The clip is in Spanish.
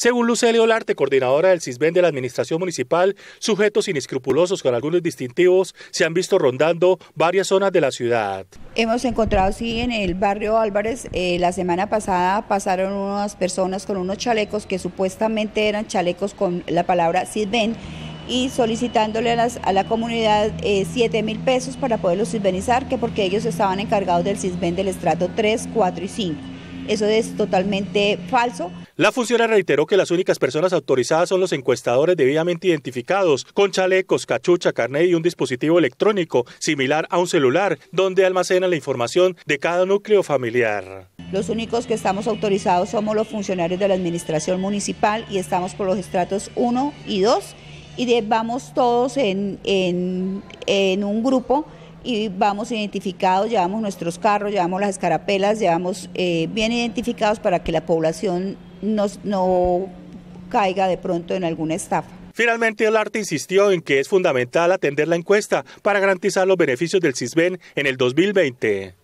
Según Lucelio Olarte, coordinadora del CISBEN de la Administración Municipal, sujetos inescrupulosos con algunos distintivos se han visto rondando varias zonas de la ciudad. Hemos encontrado, sí, en el barrio Álvarez, eh, la semana pasada pasaron unas personas con unos chalecos que supuestamente eran chalecos con la palabra CISBEN y solicitándole a, la comunidad 7 eh, mil pesos para poderlos cisbenizar, que porque ellos estaban encargados del CISBEN del estrato 3, 4 y 5. Eso es totalmente falso. La funcionaria reiteró que las únicas personas autorizadas son los encuestadores debidamente identificados, con chalecos, cachucha, carnet y un dispositivo electrónico similar a un celular, donde almacenan la información de cada núcleo familiar. Los únicos que estamos autorizados somos los funcionarios de la administración municipal y estamos por los estratos 1 y 2 y vamos todos en, en un grupo y vamos identificados, llevamos nuestros carros, llevamos las escarapelas, llevamos eh, bien identificados para que la población nos, no caiga de pronto en alguna estafa. Finalmente, El Arte insistió en que es fundamental atender la encuesta para garantizar los beneficios del CISBEN en el 2020.